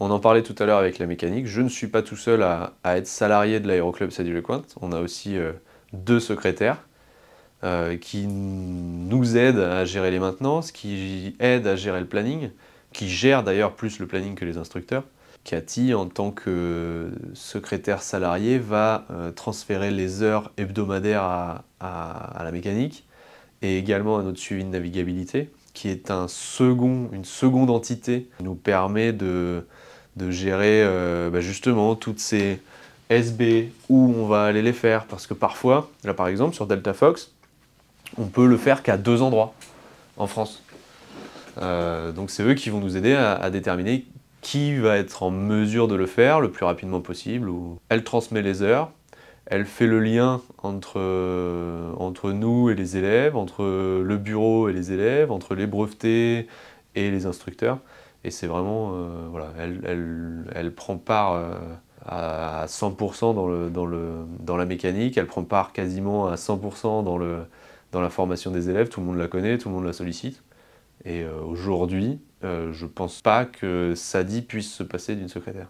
On en parlait tout à l'heure avec la mécanique. Je ne suis pas tout seul à, être salarié de l'aéroclub sadi On a aussi euh, deux secrétaires euh, qui nous aident à gérer les maintenances, qui aident à gérer le planning, qui gèrent d'ailleurs plus le planning que les instructeurs. Cathy, en tant que secrétaire salarié, va euh, transférer les heures hebdomadaires à la mécanique et également à notre suivi de navigabilité qui est un second, une seconde entité, nous permet de, gérer euh, bah, justement toutes ces SB, où on va aller les faire, parce que parfois, là par exemple sur Delta Fox, on peut le faire qu'à deux endroits en France. Euh, donc c'est eux qui vont nous aider à, déterminer qui va être en mesure de le faire le plus rapidement possible. Ou... Elle transmet les heures, elle fait le lien entre entre nous et les élèves, entre euh, le bureau et les élèves, entre les brevetés et les instructeurs. Et c'est vraiment, euh, voilà, elle, prend part euh, à 100% dans, le, dans, le, dans la mécanique, elle prend part quasiment à 100% dans, le, dans la formation des élèves, tout le monde la connaît, tout le monde la sollicite. Et aujourd'hui, je pense pas que Sadi puisse se passer d'une secrétaire.